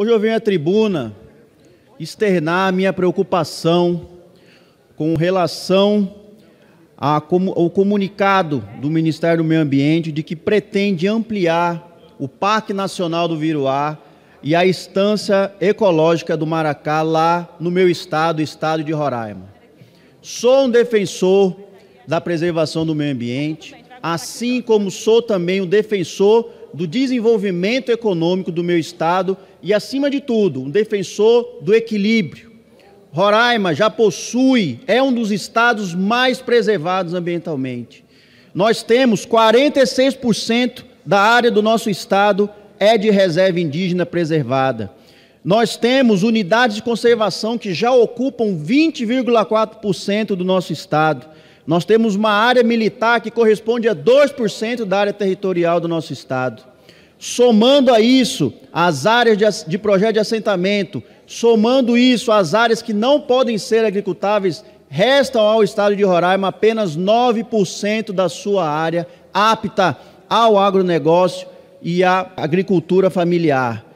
Hoje eu venho à tribuna externar a minha preocupação com relação ao comunicado do Ministério do Meio Ambiente de que pretende ampliar o Parque Nacional do Viruá e a Estância Ecológica do Maracá, lá no meu estado, estado de Roraima. Sou um defensor da preservação do meio ambiente, assim como sou também o defensor do desenvolvimento econômico do meu estado e, acima de tudo, um defensor do equilíbrio. Roraima já possui, é um dos estados mais preservados ambientalmente. Nós temos 46% da área do nosso estado é de reserva indígena preservada. Nós temos unidades de conservação que já ocupam 20,4% do nosso estado. Nós temos uma área militar que corresponde a 2% da área territorial do nosso estado. Somando a isso as áreas de, de projeto de assentamento, somando isso as áreas que não podem ser agricultáveis, restam ao estado de Roraima apenas 9% da sua área apta ao agronegócio e à agricultura familiar.